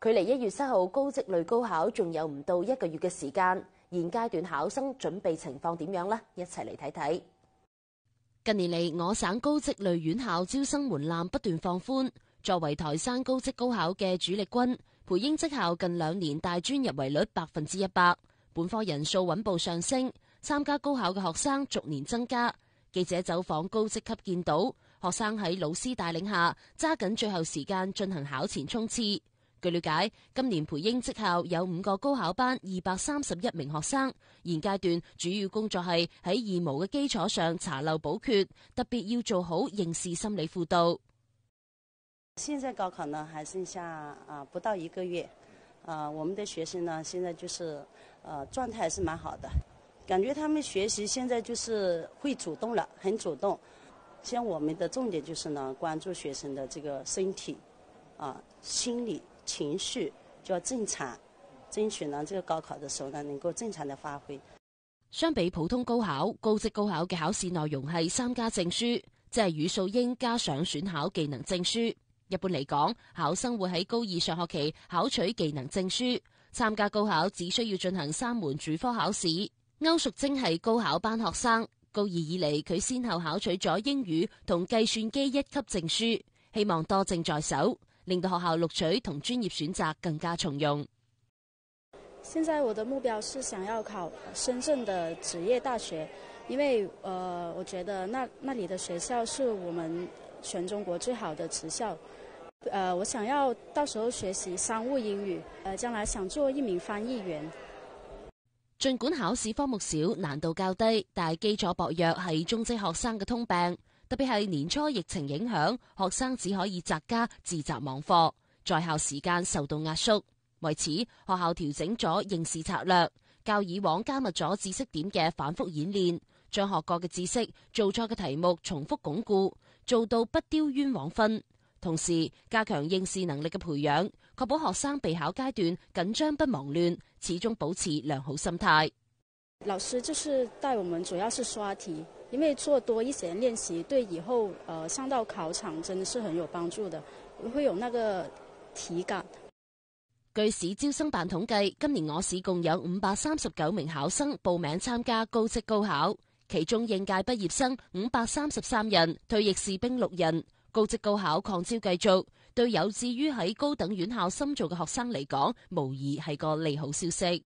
距离一月七号高职类高考仲有唔到一个月嘅时间，现阶段考生准备情况点样呢？一齐嚟睇睇。近年嚟，我省高职类院校招生门槛不断放宽，作为台山高职高考嘅主力军，培英职校近两年大专入围率百分之一百，本科人数稳步上升，参加高考嘅学生逐年增加。记者走访高职级，见到学生喺老师带领下揸紧最后时间进行考前冲刺。据了解，今年培英职校有五个高考班，二百三十一名学生。现阶段主要工作系喺义务嘅基础上查漏补缺，特别要做好应试心理辅导。现在高考呢，还剩下啊不到一个月，啊我们的学生呢，现在就是啊状态是蛮好的，感觉他们学习现在就是会主动了，很主动。像我们的重点就是呢，关注学生的这个身体啊心理。情绪就要正常，争取呢个高考的时候呢，能够正常的发挥。相比普通高考，高职高考嘅考试内容系三家证书，即系语数英加上选考技能证书。一般嚟讲，考生会喺高二上学期考取技能证书，参加高考只需要进行三门主科考试。欧淑晶系高考班学生，高二以嚟佢先后考取咗英语同计算机一级证书，希望多证在手。令到学校录取同专业选择更加从容。现在我的目标是想要考深圳的职业大学，因为，呃，我觉得那那里的学校是我们全中国最好的职校。呃，我想要到时候学习商务英语，呃，将来想做一名翻译员。尽管考试科目少、难度较低，但基础薄弱系中职学生嘅通病。特别系年初疫情影响，学生只可以宅家自习网课，在校时间受到压缩。为此，学校调整咗应试策略，较以往加密咗知识点嘅反复演练，将学过嘅知识、做错嘅题目重复巩固，做到不丢冤枉分。同时加强应试能力嘅培养，确保学生备考阶段紧张不忙乱，始终保持良好心态。老师就是带我们，主要是刷题。因为做多一些练习，对以后，呃上到考场真的是很有帮助的，会有那个体感。据市招生办统计，今年我市共有五百三十九名考生报名参加高职高考，其中应届毕业生五百三十三人，退役士兵六人。高职高考扩招继续，对有志于喺高等院校深造嘅学生嚟讲，无疑系个利好消息。